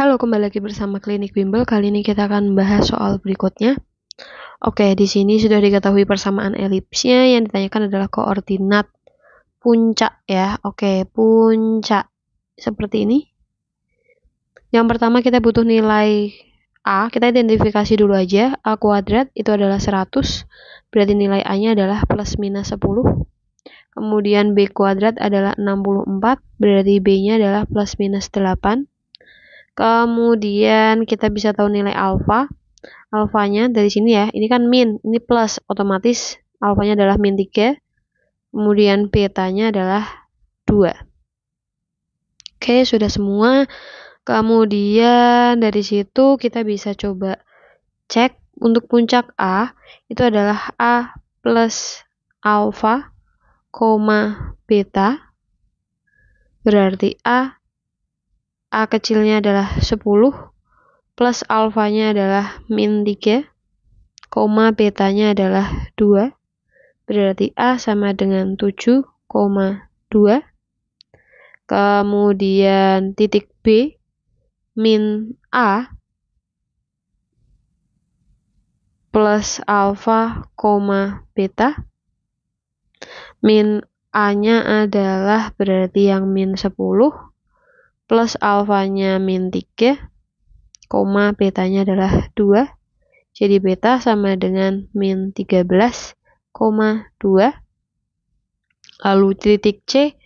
Halo, kembali lagi bersama Klinik Bimbel. Kali ini kita akan membahas soal berikutnya. Oke, di sini sudah diketahui persamaan elipsnya. Yang ditanyakan adalah koordinat puncak ya. Oke, puncak seperti ini. Yang pertama kita butuh nilai A. Kita identifikasi dulu aja. A kuadrat itu adalah 100. Berarti nilai A-nya adalah plus minus 10. Kemudian B kuadrat adalah 64. Berarti B-nya adalah plus minus 8 Kemudian kita bisa tahu nilai alfa. Alfanya dari sini ya, ini kan min, ini plus, otomatis alfanya adalah min 3. Kemudian betanya adalah 2. Oke, sudah semua. Kemudian dari situ kita bisa coba cek untuk puncak A itu adalah A plus alfa, koma beta. Berarti A A kecilnya adalah 10 plus alfanya adalah min 3 koma betanya adalah 2 berarti A sama dengan 7,2 kemudian titik B min A plus alfa, beta min A-nya adalah berarti yang min 10 plus alfanya min 3, koma betanya adalah 2. Jadi beta sama dengan min 13, 2 lalu titik C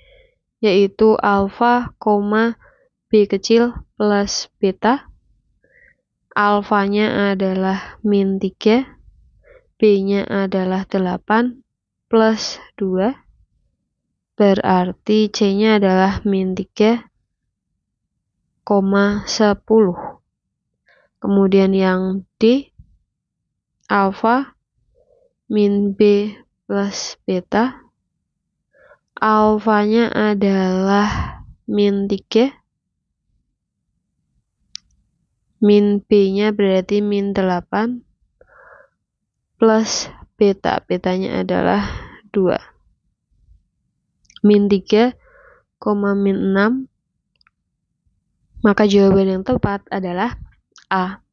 yaitu alfa, B kecil plus beta. Alfanya adalah min 3, B-nya adalah 8 plus 2, berarti C-nya adalah min 3, Kemudian yang D alfa min B plus beta. Alfanya adalah min 3. Min B-nya berarti min 8. Plus beta. Betanya adalah 2. Min 3, min 6 maka jawaban yang tepat adalah A.